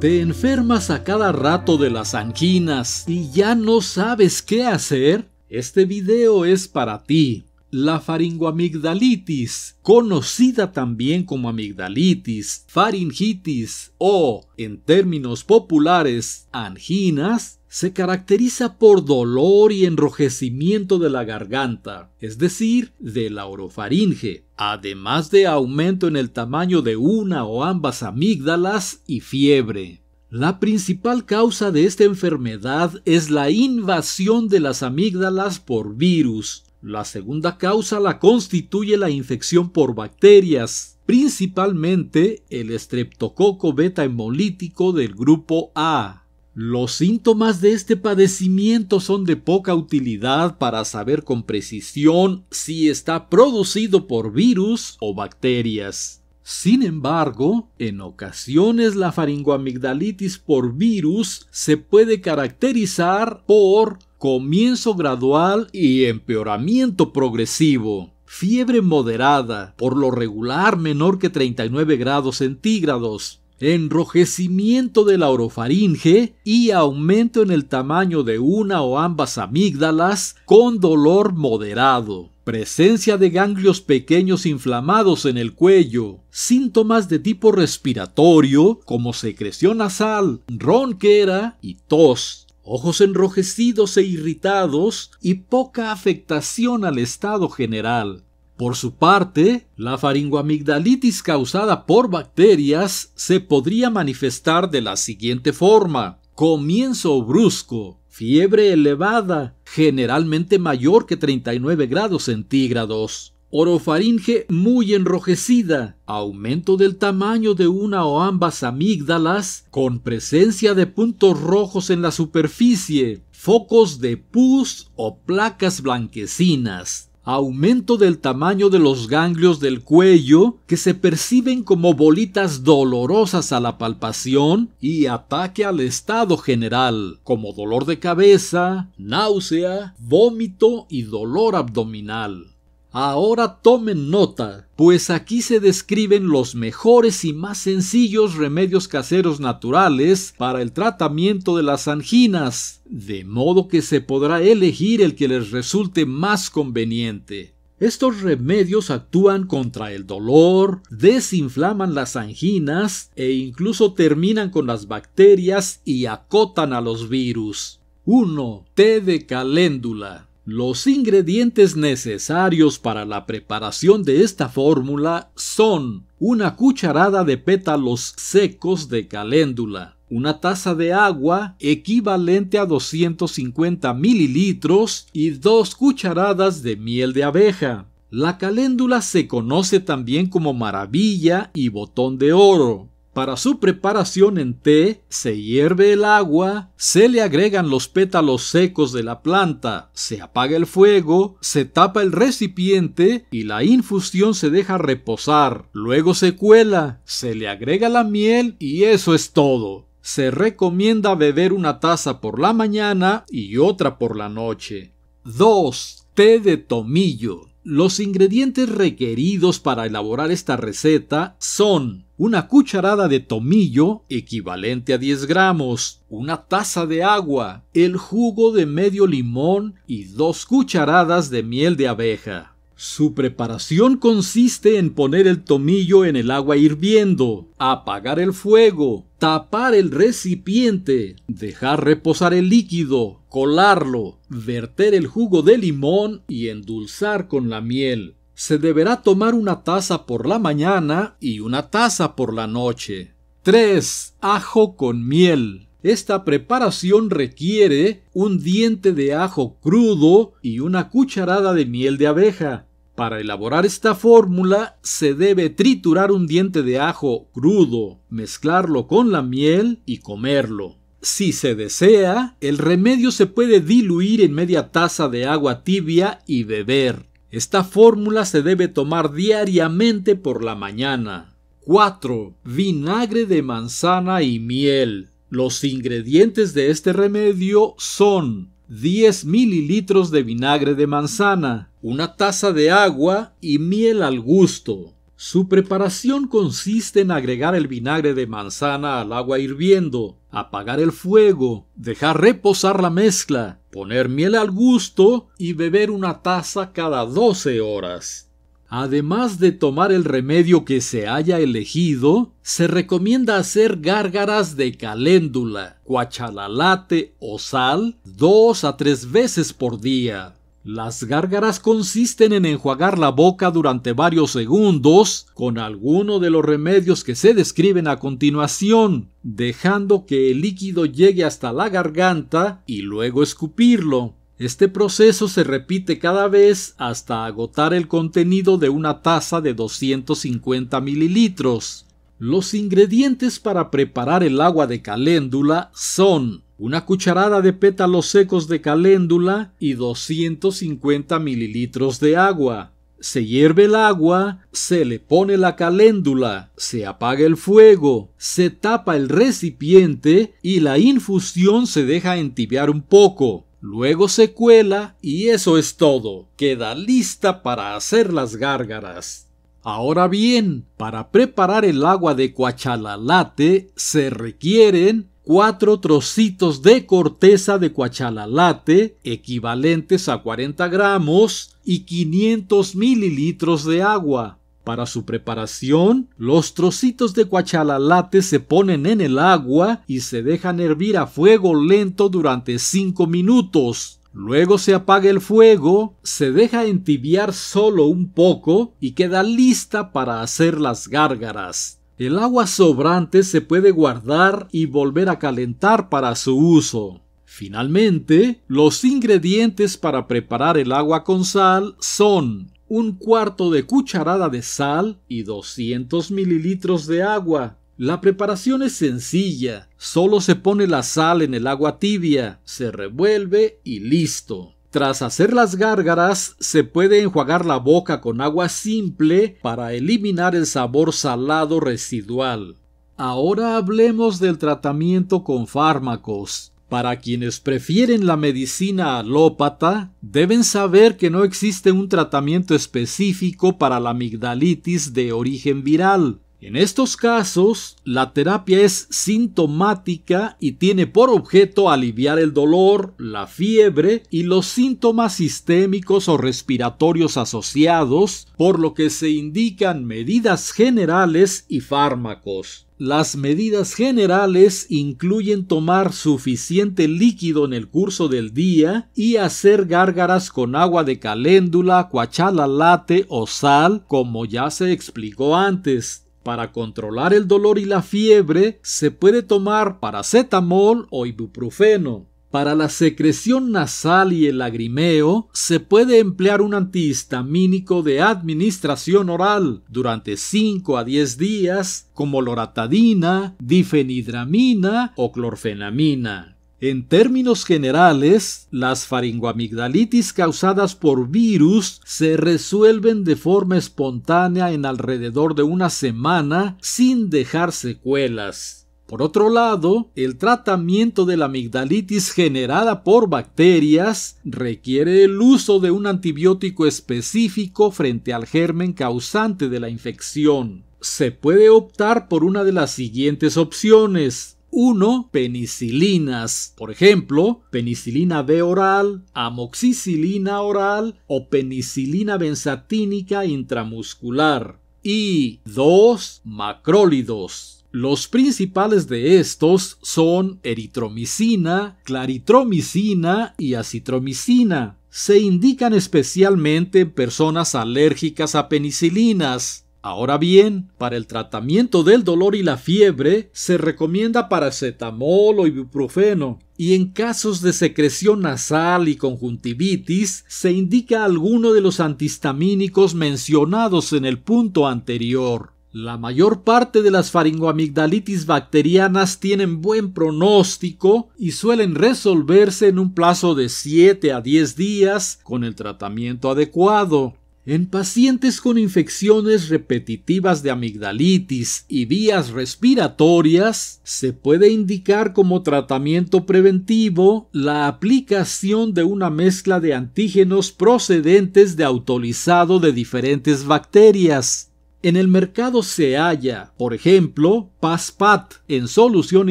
¿Te enfermas a cada rato de las anginas y ya no sabes qué hacer? Este video es para ti. La faringoamigdalitis, conocida también como amigdalitis, faringitis o, en términos populares, anginas, se caracteriza por dolor y enrojecimiento de la garganta, es decir, de la orofaringe, además de aumento en el tamaño de una o ambas amígdalas y fiebre. La principal causa de esta enfermedad es la invasión de las amígdalas por virus. La segunda causa la constituye la infección por bacterias, principalmente el estreptococo beta hemolítico del grupo A. Los síntomas de este padecimiento son de poca utilidad para saber con precisión si está producido por virus o bacterias. Sin embargo, en ocasiones la faringoamigdalitis por virus se puede caracterizar por comienzo gradual y empeoramiento progresivo, fiebre moderada, por lo regular menor que 39 grados centígrados, enrojecimiento de la orofaringe y aumento en el tamaño de una o ambas amígdalas con dolor moderado presencia de ganglios pequeños inflamados en el cuello, síntomas de tipo respiratorio como secreción nasal, ronquera y tos, ojos enrojecidos e irritados y poca afectación al estado general. Por su parte, la faringoamigdalitis causada por bacterias se podría manifestar de la siguiente forma: comienzo brusco, fiebre elevada, generalmente mayor que 39 grados centígrados. Orofaringe muy enrojecida, aumento del tamaño de una o ambas amígdalas, con presencia de puntos rojos en la superficie, focos de pus o placas blanquecinas, aumento del tamaño de los ganglios del cuello que se perciben como bolitas dolorosas a la palpación y ataque al estado general, como dolor de cabeza, náusea, vómito y dolor abdominal. Ahora tomen nota, pues aquí se describen los mejores y más sencillos remedios caseros naturales para el tratamiento de las anginas, de modo que se podrá elegir el que les resulte más conveniente. Estos remedios actúan contra el dolor, desinflaman las anginas e incluso terminan con las bacterias y acotan a los virus. 1. Té de caléndula. Los ingredientes necesarios para la preparación de esta fórmula son una cucharada de pétalos secos de caléndula, una taza de agua equivalente a 250 mililitros y dos cucharadas de miel de abeja. La caléndula se conoce también como maravilla y botón de oro. Para su preparación en té, se hierve el agua, se le agregan los pétalos secos de la planta, se apaga el fuego, se tapa el recipiente y la infusión se deja reposar. Luego se cuela, se le agrega la miel y eso es todo. Se recomienda beber una taza por la mañana y otra por la noche. 2. Té de tomillo. Los ingredientes requeridos para elaborar esta receta son una cucharada de tomillo equivalente a 10 gramos, una taza de agua, el jugo de medio limón y dos cucharadas de miel de abeja. Su preparación consiste en poner el tomillo en el agua hirviendo, apagar el fuego, tapar el recipiente, dejar reposar el líquido, colarlo, verter el jugo de limón y endulzar con la miel se deberá tomar una taza por la mañana y una taza por la noche. 3. Ajo con miel. Esta preparación requiere un diente de ajo crudo y una cucharada de miel de abeja. Para elaborar esta fórmula se debe triturar un diente de ajo crudo, mezclarlo con la miel y comerlo. Si se desea, el remedio se puede diluir en media taza de agua tibia y beber. Esta fórmula se debe tomar diariamente por la mañana. 4. Vinagre de manzana y miel. Los ingredientes de este remedio son 10 mililitros de vinagre de manzana, una taza de agua y miel al gusto. Su preparación consiste en agregar el vinagre de manzana al agua hirviendo, apagar el fuego, dejar reposar la mezcla, poner miel al gusto y beber una taza cada 12 horas. Además de tomar el remedio que se haya elegido, se recomienda hacer gárgaras de caléndula, cuachalalate o sal dos a tres veces por día. Las gárgaras consisten en enjuagar la boca durante varios segundos con alguno de los remedios que se describen a continuación, dejando que el líquido llegue hasta la garganta y luego escupirlo. Este proceso se repite cada vez hasta agotar el contenido de una taza de 250 mililitros. Los ingredientes para preparar el agua de caléndula son una cucharada de pétalos secos de caléndula y 250 mililitros de agua. Se hierve el agua, se le pone la caléndula, se apaga el fuego, se tapa el recipiente y la infusión se deja entibiar un poco. Luego se cuela y eso es todo. Queda lista para hacer las gárgaras. Ahora bien, para preparar el agua de cuachalalate se requieren cuatro trocitos de corteza de cuachalalate, equivalentes a 40 gramos y 500 mililitros de agua. Para su preparación, los trocitos de cuachalalate se ponen en el agua y se dejan hervir a fuego lento durante 5 minutos. Luego se apaga el fuego, se deja entibiar solo un poco y queda lista para hacer las gárgaras. El agua sobrante se puede guardar y volver a calentar para su uso. Finalmente, los ingredientes para preparar el agua con sal son un cuarto de cucharada de sal y 200 mililitros de agua. La preparación es sencilla, solo se pone la sal en el agua tibia, se revuelve y listo. Tras hacer las gárgaras, se puede enjuagar la boca con agua simple para eliminar el sabor salado residual. Ahora hablemos del tratamiento con fármacos. Para quienes prefieren la medicina alópata, deben saber que no existe un tratamiento específico para la amigdalitis de origen viral. En estos casos, la terapia es sintomática y tiene por objeto aliviar el dolor, la fiebre y los síntomas sistémicos o respiratorios asociados, por lo que se indican medidas generales y fármacos. Las medidas generales incluyen tomar suficiente líquido en el curso del día y hacer gárgaras con agua de caléndula, cuachala late o sal, como ya se explicó antes. Para controlar el dolor y la fiebre se puede tomar paracetamol o ibuprofeno. Para la secreción nasal y el lagrimeo se puede emplear un antihistamínico de administración oral durante 5 a 10 días como loratadina, difenidramina o clorfenamina. En términos generales, las faringoamigdalitis causadas por virus se resuelven de forma espontánea en alrededor de una semana sin dejar secuelas. Por otro lado, el tratamiento de la amigdalitis generada por bacterias requiere el uso de un antibiótico específico frente al germen causante de la infección. Se puede optar por una de las siguientes opciones 1. Penicilinas, por ejemplo, penicilina B oral, amoxicilina oral o penicilina benzatínica intramuscular. Y 2. Macrólidos. Los principales de estos son eritromicina, claritromicina y acitromicina. Se indican especialmente en personas alérgicas a penicilinas, Ahora bien, para el tratamiento del dolor y la fiebre se recomienda paracetamol o ibuprofeno y en casos de secreción nasal y conjuntivitis se indica alguno de los antihistamínicos mencionados en el punto anterior. La mayor parte de las faringoamigdalitis bacterianas tienen buen pronóstico y suelen resolverse en un plazo de 7 a 10 días con el tratamiento adecuado. En pacientes con infecciones repetitivas de amigdalitis y vías respiratorias, se puede indicar como tratamiento preventivo la aplicación de una mezcla de antígenos procedentes de autolizado de diferentes bacterias, en el mercado se halla, por ejemplo, PASPAT en solución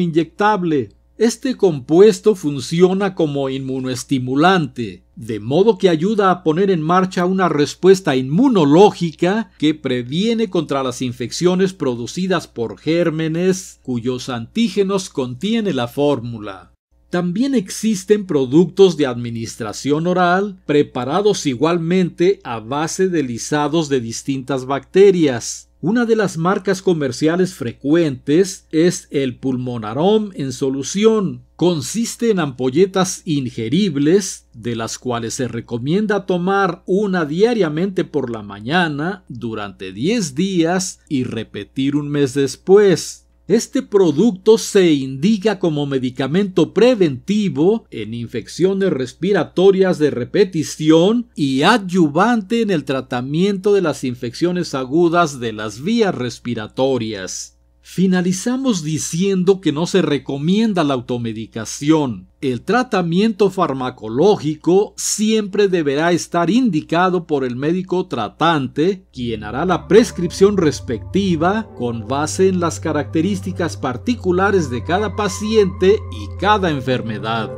inyectable, este compuesto funciona como inmunoestimulante, de modo que ayuda a poner en marcha una respuesta inmunológica que previene contra las infecciones producidas por gérmenes cuyos antígenos contiene la fórmula. También existen productos de administración oral preparados igualmente a base de lisados de distintas bacterias, una de las marcas comerciales frecuentes es el pulmonarom en solución. Consiste en ampolletas ingeribles, de las cuales se recomienda tomar una diariamente por la mañana durante 10 días y repetir un mes después. Este producto se indica como medicamento preventivo en infecciones respiratorias de repetición y adyuvante en el tratamiento de las infecciones agudas de las vías respiratorias. Finalizamos diciendo que no se recomienda la automedicación. El tratamiento farmacológico siempre deberá estar indicado por el médico tratante, quien hará la prescripción respectiva con base en las características particulares de cada paciente y cada enfermedad.